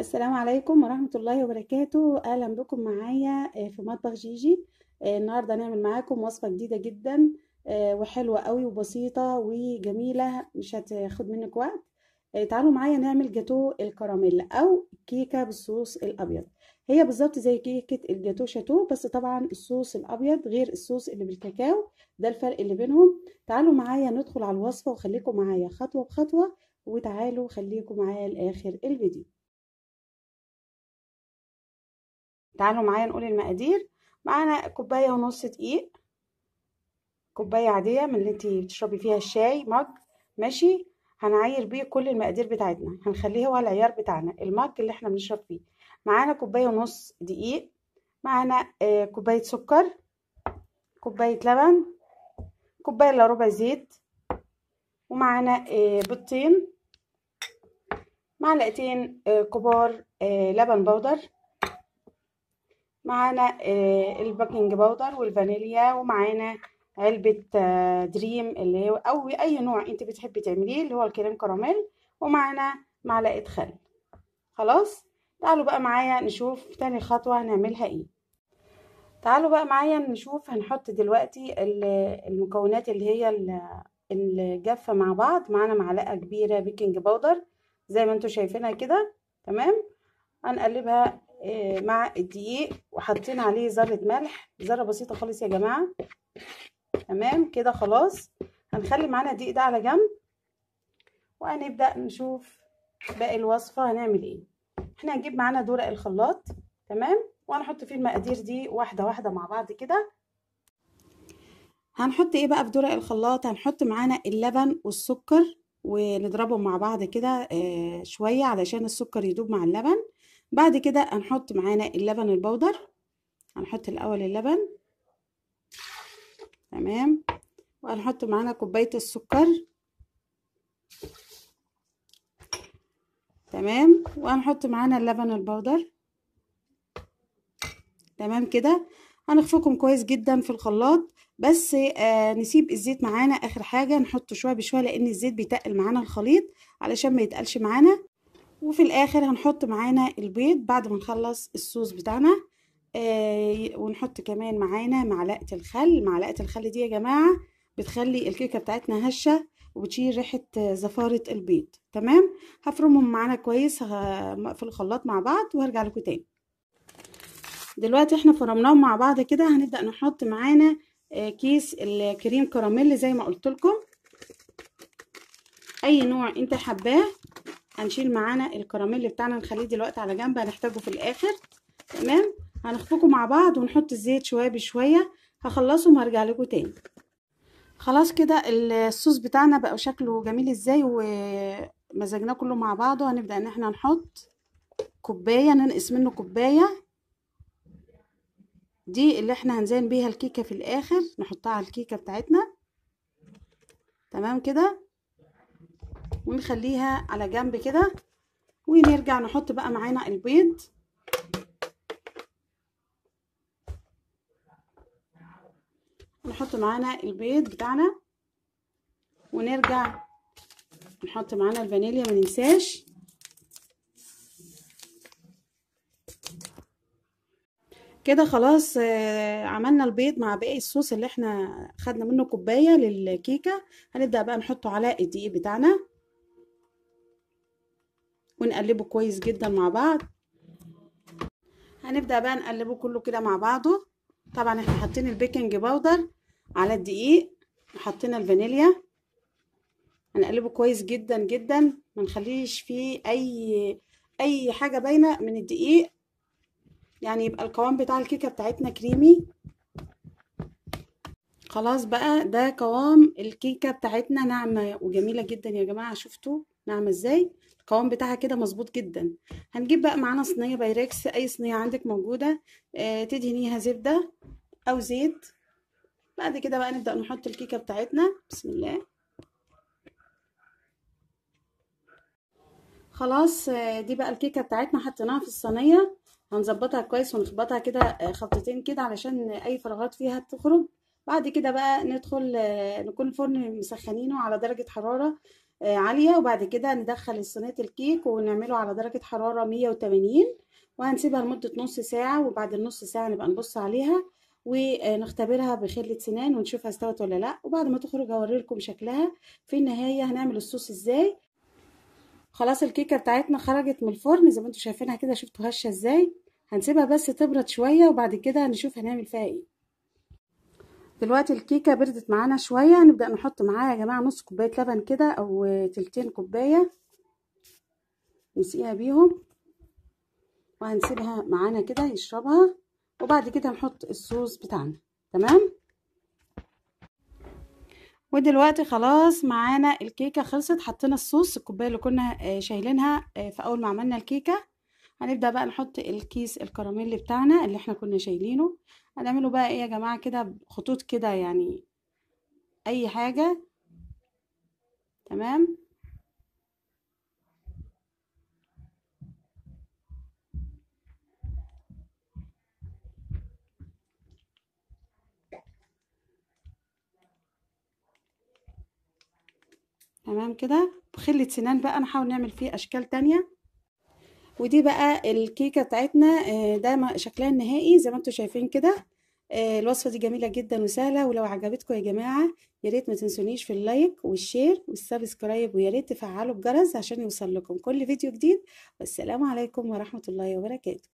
السلام عليكم ورحمة الله وبركاته أهلا بكم معايا آه، في مطبخ جيجي آه، النهاردة هنعمل معاكم وصفة جديدة جدا آه، وحلوة قوي وبسيطة وجميلة مش هتاخد منك وقت تعالوا معايا نعمل جاتو الكراميل أو كيكة بالصوص الأبيض هي بالظبط زي كيكة الجاتو شاتو بس طبعا الصوص الأبيض غير الصوص اللي بالكاكاو ده الفرق اللي بينهم تعالوا معايا ندخل على الوصفة وخليكم معايا خطوة بخطوة وتعالوا خليكم معايا لآخر الفيديو تعالوا معايا نقول المقادير معانا كوبايه ونص دقيق كوبايه عاديه من اللي انتي بتشربي فيها الشاي مج ماشي هنعاير بيه كل المقادير بتاعتنا هنخليه هو العيار بتاعنا المج اللي احنا بنشرب فيه معانا كوبايه ونص دقيق معانا آه كوبايه سكر كوبايه لبن كوبايه الا ربع زيت ومعانا آه بيضتين معلقتين آه كبار آه، لبن بودر معانا البيكنج باودر والفانيليا ومعانا علبة دريم آه، اللي هو أو أي نوع أنت بتحبي تعمليه اللي هو الكريم كراميل ومعانا معلقة خل خلاص تعالوا بقى معايا نشوف تاني خطوة هنعملها ايه تعالوا بقى معايا نشوف هنحط دلوقتي المكونات اللي هي الجافة مع بعض معانا معلقة كبيرة بيكنج باودر زي ما انتوا شايفينها كده تمام هنقلبها إيه، مع الدقيق وحطينا عليه ذره ملح ذره بسيطه خالص يا جماعه تمام كده خلاص هنخلي معانا الدقيق ده على جنب وهنبدا نشوف باقي الوصفه هنعمل ايه احنا هنجيب معانا دورق الخلاط تمام وهنحط فيه المقادير دي واحده واحده مع بعض كده هنحط ايه بقى في درق الخلاط هنحط معانا اللبن والسكر ونضربهم مع بعض كده آه، شويه علشان السكر يدوب مع اللبن بعد كده هنحط معانا اللبن البودر هنحط الاول اللبن تمام وهنحط معانا كوبايه السكر تمام وهنحط معانا اللبن البودر تمام كده هنخفقهم كويس جدا في الخلاط بس آه نسيب الزيت معانا اخر حاجه نحطه شويه بشويه لان الزيت بيتقل معانا الخليط علشان ما يتقلش معانا وفي الاخر هنحط معانا البيض بعد ما نخلص الصوص بتاعنا آه ونحط كمان معانا معلقه الخل معلقه الخل دي يا جماعه بتخلي الكيكه بتاعتنا هشه وبتشيل ريحه زفاره البيض تمام هفرمهم معانا كويس في الخلاط مع بعض وهرجع لكم تاني دلوقتي احنا فرمناهم مع بعض كده هنبدا نحط معانا آه، كيس الكريم كراميل زي ما قلت لكم اي نوع انت حباه هنشيل معانا الكراميل بتاعنا نخليه دلوقتي على جنب هنحتاجه في الاخر تمام هنخفقه مع بعض ونحط الزيت شويه بشويه هخلصه وهرجع لكم تاني خلاص كده الصوص بتاعنا بقى شكله جميل ازاي ومزجناه كله مع بعضه هنبدا ان احنا نحط كوبايه ننقص منه كوبايه دي اللي احنا هنزين بيها الكيكه في الاخر نحطها على الكيكه بتاعتنا تمام كده ونخليها على جنب كده ونرجع نحط بقى معانا البيض نحط معانا البيض بتاعنا ونرجع نحط معانا الفانيليا ما ننساش كده خلاص آه، عملنا البيض مع باقي الصوص اللي احنا خدنا منه كوبايه للكيكه هنبدا بقى نحطه على الدقيق بتاعنا ونقلبه كويس جدا مع بعض هنبدأ بقى نقلبه كله كده مع بعضه طبعا احنا حاطين البيكنج باودر على الدقيق وحطينا الفانيليا هنقلبه كويس جدا جدا ما نخليش فيه اي اي حاجه باينه من الدقيق يعني يبقى القوام بتاع الكيكه بتاعتنا كريمي خلاص بقى ده قوام الكيكه بتاعتنا ناعمه وجميله جدا يا جماعه شفتوا ناعمه ازاي القوام بتاعها كده مظبوط جدا هنجيب بقى معانا صينيه بايركس اي صينيه عندك موجوده آه، تدهنيها زبده او زيت بعد كده بقى نبدا نحط الكيكه بتاعتنا بسم الله خلاص آه، دي بقى الكيكه بتاعتنا حطيناها في الصينيه هنظبطها كويس ونخبطها كده آه، خبطتين كده علشان اي فراغات فيها تخرج بعد كده بقى ندخل نكون الفرن مسخنينه على درجه حراره آه، عالية وبعد كده ندخل صينيه الكيك ونعمله على درجة حرارة 180 وهنسيبها لمدة نص ساعة وبعد النص ساعة نبقى نبص عليها ونختبرها بخلة سنان ونشوفها استوت ولا لا وبعد ما تخرج لكم شكلها في النهاية هنعمل الصوص ازاي خلاص الكيكة بتاعتنا خرجت من الفرن زي ما انتوا شايفينها كده شفتوا هشة ازاي هنسيبها بس تبرد شوية وبعد كده هنشوف هنعمل فيها ايه دلوقتي الكيكه بردت معانا شويه نبدا نحط معاها يا جماعه نص كوبايه لبن كده او تلتين كوبايه نسقيها بيهم وهنسيبها معانا كده يشربها وبعد كده نحط الصوص بتاعنا تمام ودلوقتي خلاص معانا الكيكه خلصت حطينا الصوص الكوبايه اللي كنا آه، شايلينها آه، في اول ما عملنا الكيكه هنبدأ بقى نحط الكيس الكراميل بتاعنا اللي احنا كنا شايلينه هنعمله بقى ايه يا جماعة كده خطوط كده يعني اي حاجة تمام تمام كده بخلة سنان بقى نحاول نعمل فيه اشكال تانية ودي بقى الكيكه بتاعتنا آه، ده شكلها النهائي زي ما انتم شايفين كده آه، الوصفه دي جميله جدا وسهله ولو عجبتكم يا جماعه يا ريت ما تنسونيش في اللايك والشير والسبسكرايب ويا ريت تفعلوا الجرس عشان يوصل لكم كل فيديو جديد والسلام عليكم ورحمه الله وبركاته